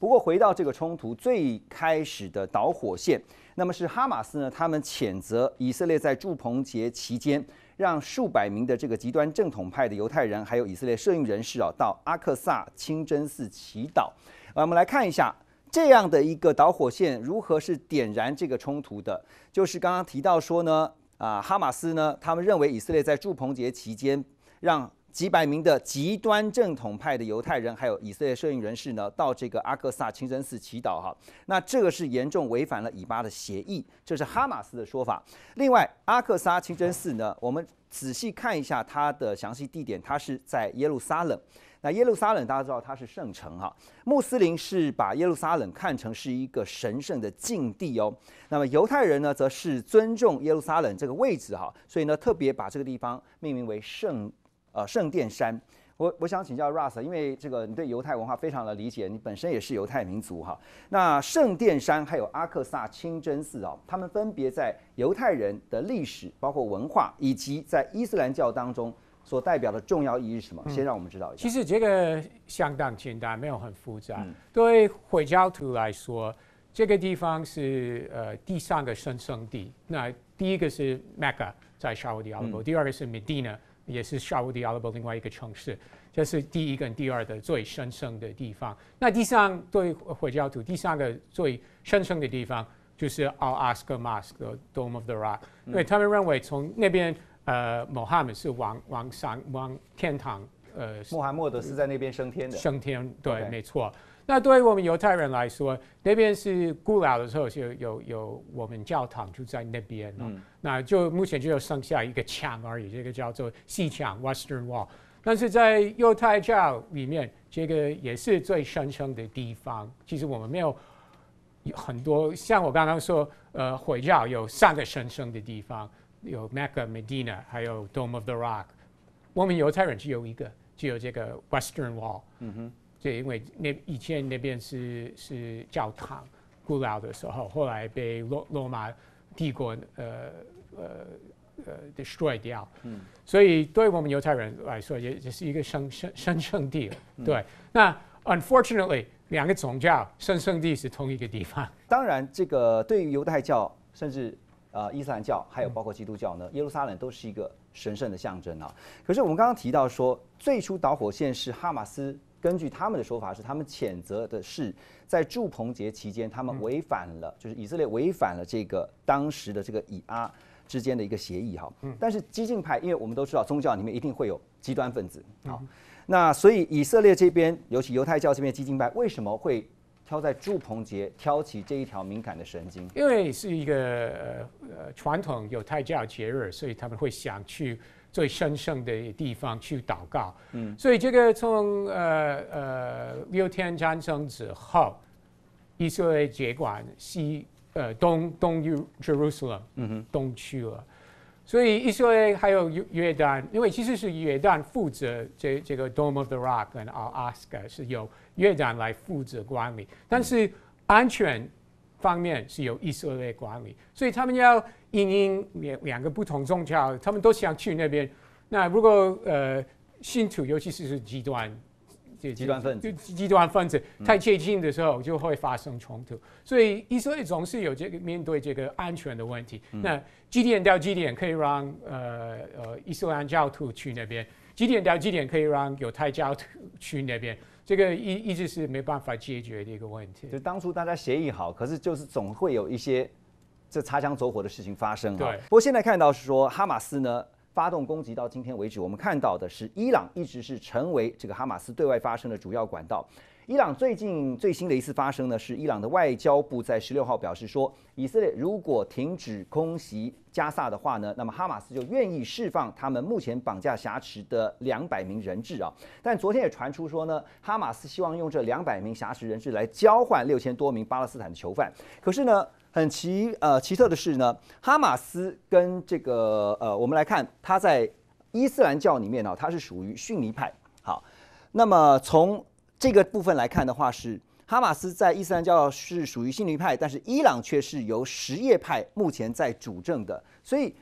不过回到这个冲突最开始的导火线，那么是哈马斯呢？他们谴责以色列在祝棚节期间让数百名的这个极端正统派的犹太人，还有以色列摄影人士啊，到阿克萨清真寺祈祷。啊，我们来看一下这样的一个导火线如何是点燃这个冲突的，就是刚刚提到说呢，啊，哈马斯呢，他们认为以色列在祝棚节期间让。几百名的极端正统派的犹太人，还有以色列摄影人士呢，到这个阿克萨清真寺祈祷哈。那这个是严重违反了以巴的协议，这是哈马斯的说法。另外，阿克萨清真寺呢，我们仔细看一下它的详细地点，它是在耶路撒冷。那耶路撒冷大家知道它是圣城哈，穆斯林是把耶路撒冷看成是一个神圣的禁地哦。那么犹太人呢，则是尊重耶路撒冷这个位置哈，所以呢，特别把这个地方命名为圣。呃，圣殿山，我我想请教 Russ，因为这个你对犹太文化非常的理解，你本身也是犹太民族哈。那圣殿山还有阿克萨清真寺啊，他们分别在犹太人的历史、包括文化以及在伊斯兰教当中所代表的重要意义是什么？先让我们知道一下。其实这个相当简单，没有很复杂。对回教徒来说，这个地方是呃第三个神圣地。那第一个是 m k a 在沙地阿拉伯；第二个是 Medina 也是沙特阿拉伯另外一个城市，这是第一跟第二的最神圣的地方。那第三，对为佛教徒，第三个最神圣的地方就是 Al a s k a Mosque，Dome of the Rock，因为他们认为从那边呃，穆罕默是往往上往天堂，呃，穆罕默德是在那边升天的。升天，对，没错。那对于我们犹太人来说，那边是古老的时候就有有我们教堂就在那边嗯、那就目前就剩下一个墙而已，这个叫做西墙 （Western Wall）。但是在犹太教里面，这个也是最神圣的地方。其实我们没有很多，像我刚刚说，呃，回教有三个神圣的地方，有 Mecca、Medina，还有 Dome of the Rock。我们犹太人只有一个，只有这个 Western Wall。嗯哼。这因为那以前那边是是教堂，古老的时候，后来被罗罗马帝国呃呃呃 destroy 掉。嗯。所以对我们犹太人来说，也也是一个圣圣圣圣地了。对。那 unfortunately，两个宗教圣圣地是同一个地方。当然，这个对于犹太教、甚至呃伊斯兰教，还有包括基督教呢，耶路撒冷都是一个神圣的象征啊。可是我们刚刚提到说，最初导火线是哈马斯。根据他们的说法是，他们谴责的是在祝棚节期间，他们违反了，就是以色列违反了这个当时的这个以阿之间的一个协议哈。但是激进派，因为我们都知道宗教里面一定会有极端分子，好，那所以以色列这边，尤其犹太教这边激进派，为什么会挑在祝棚节挑起这一条敏感的神经？因为是一个传统犹太教节日，所以他们会想去。最神圣的地方去祷告，嗯，所以这个从呃呃六天战争之后，以色列接管西呃东东 Jerusalem，嗯哼，东区了，所以以色列还有约旦，因为其实是约旦负责这这个 Dome of the Rock and Al Aqsa 是由约旦来负责管理，但是安全。方面是由以色列管理，所以他们要因因两两个不同宗教，他们都想去那边。那如果呃信徒，尤其是是极端，极端分子，就极端分子太接近的时候，就会发生冲突。所以以色列总是有这个面对这个安全的问题。那几点到几点可以让呃呃伊斯兰教徒去那边？几点到几点可以让犹太教徒去那边？这个一一直是没办法解决的一个问题。就当初大家协议好，可是就是总会有一些这擦枪走火的事情发生哈。对。不过现在看到是说，哈马斯呢发动攻击到今天为止，我们看到的是伊朗一直是成为这个哈马斯对外发生的主要管道。伊朗最近最新的一次发生呢，是伊朗的外交部在十六号表示说，以色列如果停止空袭加萨的话呢，那么哈马斯就愿意释放他们目前绑架挟持的两百名人质啊。但昨天也传出说呢，哈马斯希望用这两百名挟持人质来交换六千多名巴勒斯坦的囚犯。可是呢，很奇呃奇特的是呢，哈马斯跟这个呃，我们来看他在伊斯兰教里面啊，他是属于逊尼派。好，那么从这个部分来看的话，是哈马斯在伊斯兰教是属于逊尼派，但是伊朗却是由什叶派目前在主政的。所以，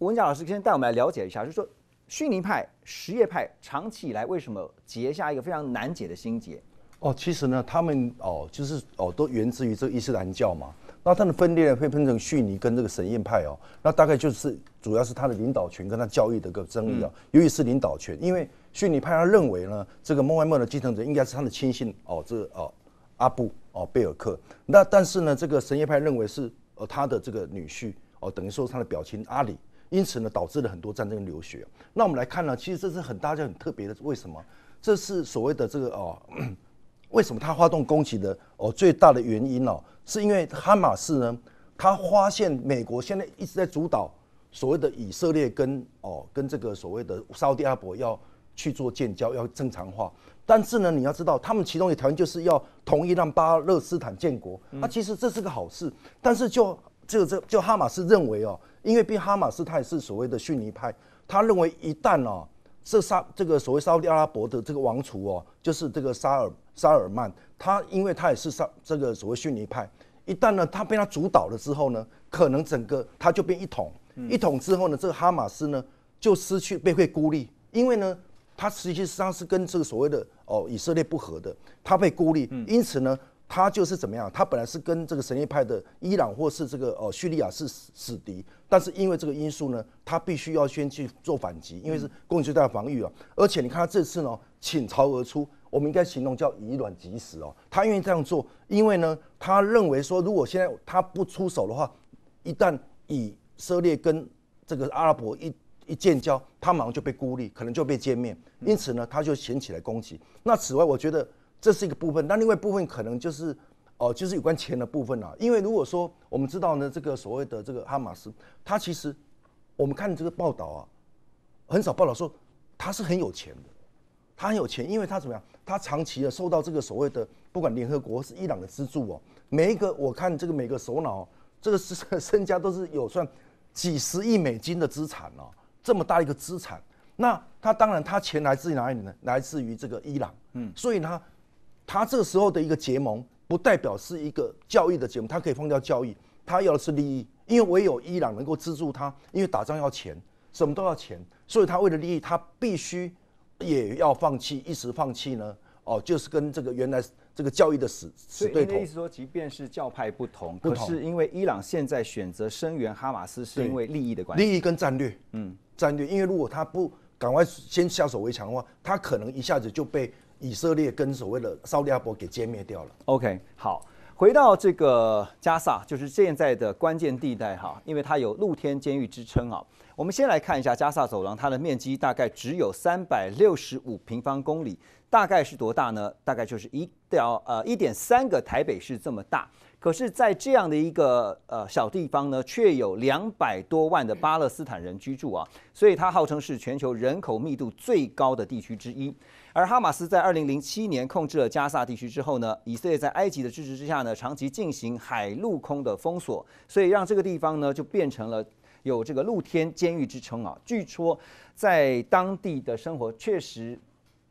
文嘉老师先带我们来了解一下，就是说逊尼派、什叶派长期以来为什么结下一个非常难解的心结？哦，其实呢，他们哦，就是哦，都源自于这个伊斯兰教嘛。那它的分裂会分成逊尼跟这个什叶派哦。那大概就是主要是它的领导权跟它教育的一个争议啊，尤其是领导权，因为。逊尼派他认为呢，这个穆罕默的继承者应该是他的亲信哦，这哦阿布哦贝尔克。那但是呢，这个神叶派认为是呃他的这个女婿哦，等于说他的表亲阿里。因此呢，导致了很多战争流血。那我们来看呢，其实这是很大家很特别的，为什么？这是所谓的这个哦，为什么他发动攻击的哦最大的原因哦，是因为哈马斯呢，他发现美国现在一直在主导所谓的以色列跟哦跟这个所谓的沙地阿伯要。去做建交要正常化，但是呢，你要知道，他们其中一条件就是要同意让巴勒斯坦建国。那其实这是个好事，但是就就这就哈马斯认为哦，因为被哈马斯他也是所谓的逊尼派，他认为一旦哦这沙这个所谓沙特阿拉伯的这个王储哦，就是这个沙尔沙尔曼，他因为他也是沙这个所谓逊尼派，一旦呢他被他主导了之后呢，可能整个他就变一统，一统之后呢，这个哈马斯呢就失去被会孤立，因为呢。他实际上是跟这个所谓的哦以色列不合的，他被孤立，因此呢，他就是怎么样？他本来是跟这个什叶派的伊朗或是这个哦叙利亚是死敌，但是因为这个因素呢，他必须要先去做反击，因为是供其最大的防御啊。而且你看他这次呢，倾巢而出，我们应该形容叫以卵击石哦。他愿意这样做，因为呢，他认为说，如果现在他不出手的话，一旦以色列跟这个阿拉伯一一建交。他马上就被孤立，可能就被歼灭。因此呢，他就掀起来攻击。那此外，我觉得这是一个部分。那另外部分可能就是，哦，就是有关钱的部分啊。因为如果说我们知道呢，这个所谓的这个哈马斯，他其实我们看这个报道啊，很少报道说他是很有钱的。他很有钱，因为他怎么样？他长期的受到这个所谓的不管联合国是伊朗的资助哦。每一个我看这个每个首脑，这个身 身家都是有算几十亿美金的资产哦。这么大一个资产，那他当然他钱来自于哪里呢？来自于这个伊朗，嗯，所以呢，他这时候的一个结盟，不代表是一个教育的结盟，他可以放掉教育，他要的是利益，因为唯有伊朗能够资助他，因为打仗要钱，什么都要钱，所以他为了利益，他必须也要放弃，一时放弃呢，哦，就是跟这个原来。这个教义的死死对头。所以你的意思说，即便是教派不同，不同，是因为伊朗现在选择声援哈马斯，是因为利益的关系。利益跟战略，嗯，战略，因为如果他不赶快先下手为强的话，他可能一下子就被以色列跟所谓的沙利阿伯给歼灭掉了。OK，好。回到这个加萨，就是现在的关键地带哈，因为它有露天监狱之称啊。我们先来看一下加萨走廊，它的面积大概只有三百六十五平方公里，大概是多大呢？大概就是一点呃一点三个台北市这么大。可是，在这样的一个呃小地方呢，却有两百多万的巴勒斯坦人居住啊，所以它号称是全球人口密度最高的地区之一。而哈马斯在二零零七年控制了加沙地区之后呢，以色列在埃及的支持之下呢，长期进行海陆空的封锁，所以让这个地方呢就变成了有这个露天监狱之称啊。据说在当地的生活确实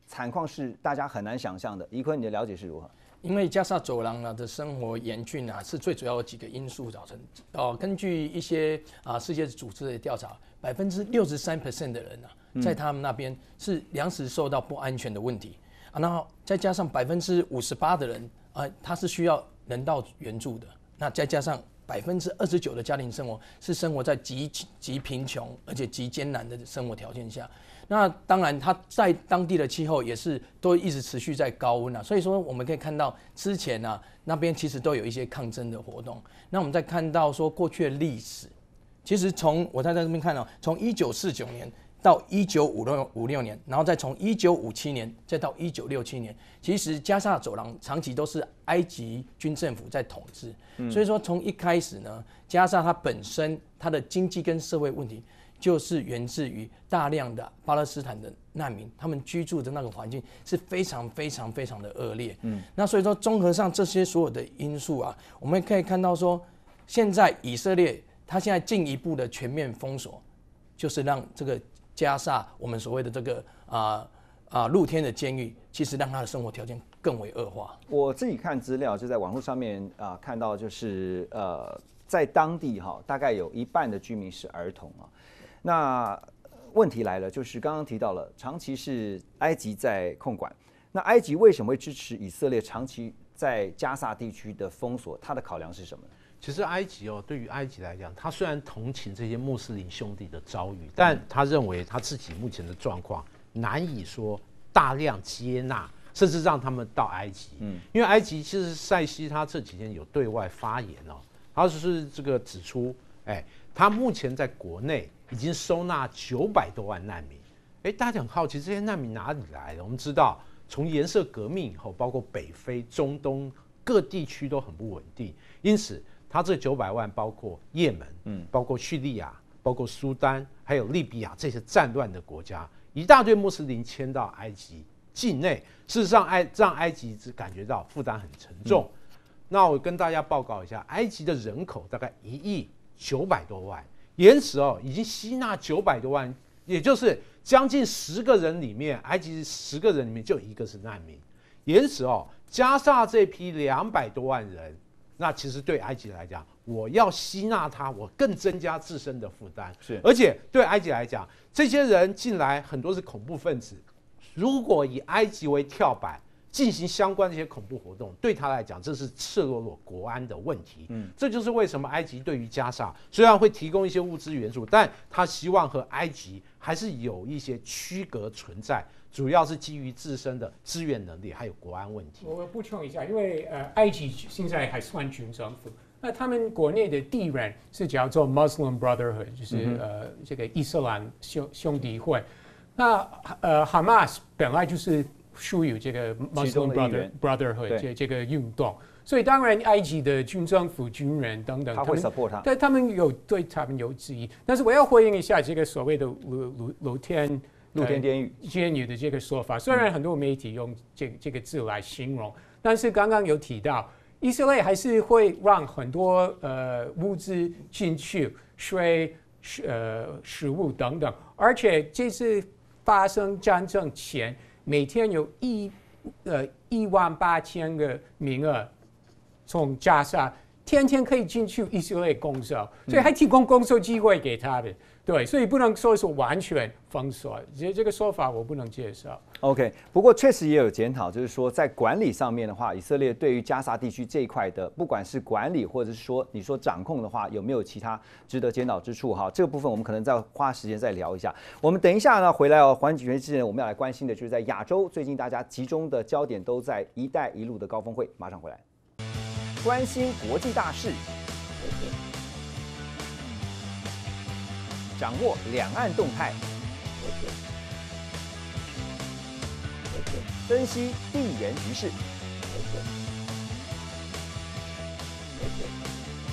惨况是大家很难想象的。怡坤，你的了解是如何？因为加沙走廊啊的生活严峻啊，是最主要几个因素造成。哦，根据一些啊世界组织的调查，百分之六十三 percent 的人呢。在他们那边是粮食受到不安全的问题啊，那再加上百分之五十八的人啊，他是需要人道援助的。那再加上百分之二十九的家庭生活是生活在极极贫穷而且极艰难的生活条件下。那当然，他在当地的气候也是都一直持续在高温啊。所以说，我们可以看到之前啊，那边其实都有一些抗争的活动。那我们再看到说过去的历史，其实从我在在这边看到，从一九四九年。到一九五六五六年，然后再从一九五七年再到一九六七年，其实加沙走廊长期都是埃及军政府在统治。所以说，从一开始呢，加沙它本身它的经济跟社会问题，就是源自于大量的巴勒斯坦的难民，他们居住的那个环境是非常非常非常的恶劣。嗯，那所以说综合上这些所有的因素啊，我们可以看到说，现在以色列它现在进一步的全面封锁，就是让这个。加沙，我们所谓的这个啊啊露天的监狱，其实让他的生活条件更为恶化。我自己看资料，就在网络上面啊看到，就是呃，在当地哈，大概有一半的居民是儿童啊。那问题来了，就是刚刚提到了长期是埃及在控管，那埃及为什么会支持以色列长期在加沙地区的封锁？它的考量是什么？其实埃及哦，对于埃及来讲，他虽然同情这些穆斯林兄弟的遭遇，但他认为他自己目前的状况难以说大量接纳，甚至让他们到埃及。嗯，因为埃及其实塞西他这几天有对外发言哦，他就是这个指出，哎，他目前在国内已经收纳九百多万难民。哎，大家很好奇这些难民哪里来的？我们知道，从颜色革命以后，包括北非、中东各地区都很不稳定，因此。他这九百万包括也门，嗯，包括叙利亚，包括苏丹，还有利比亚这些战乱的国家，一大堆穆斯林迁到埃及境内，事实上，埃让埃及感觉到负担很沉重。那我跟大家报告一下，埃及的人口大概一亿九百多万，延迟哦，已经吸纳九百多万，也就是将近十个人里面，埃及十个人里面就一个是难民。延迟哦，加上这批两百多万人。那其实对埃及来讲，我要吸纳他，我更增加自身的负担。是，而且对埃及来讲，这些人进来很多是恐怖分子，如果以埃及为跳板进行相关的一些恐怖活动，对他来讲这是赤裸裸国安的问题。嗯，这就是为什么埃及对于加沙虽然会提供一些物资援助，但他希望和埃及还是有一些区隔存在。主要是基于自身的资源能力，还有国安问题。我补充一下，因为呃，埃及现在还算军政府，那他们国内的地缘是叫做 Muslim Brotherhood，就是呃这个伊斯兰兄兄弟会。那呃，Hamas 本来就是属于这个 Muslim Brotherhood b r o t e r h 这这个运动，所以当然埃及的军政府军人等等，他会打破他，但他们有对他们有质疑，但是我要回应一下这个所谓的楼楼天。露天监狱的这个说法，虽然很多媒体用这这个字来形容，但是刚刚有提到，以色列还是会让很多呃物资进去，水、呃食物等等，而且这次发生战争前，每天有一呃一万八千个名额从加沙。天天可以进去以色列工作，所以还提供工作机会给他的，对，所以不能说是完全封锁，其这个说法我不能接受。OK，不过确实也有检讨，就是说在管理上面的话，以色列对于加沙地区这一块的，不管是管理或者是说你说掌控的话，有没有其他值得检讨之处？哈，这个部分我们可能再花时间再聊一下。我们等一下呢回来哦，环境圈之记我们要来关心的就是在亚洲最近大家集中的焦点都在“一带一路”的高峰会，马上回来。关心国际大事，掌握两岸动态，分析地缘局势。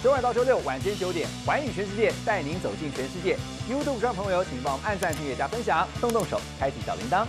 周二到周六晚间九点，《环宇全世界》带您走进全世界。y o U t u 动窗朋友，请帮我们按赞、订阅、加分享，动动手，开启小铃铛。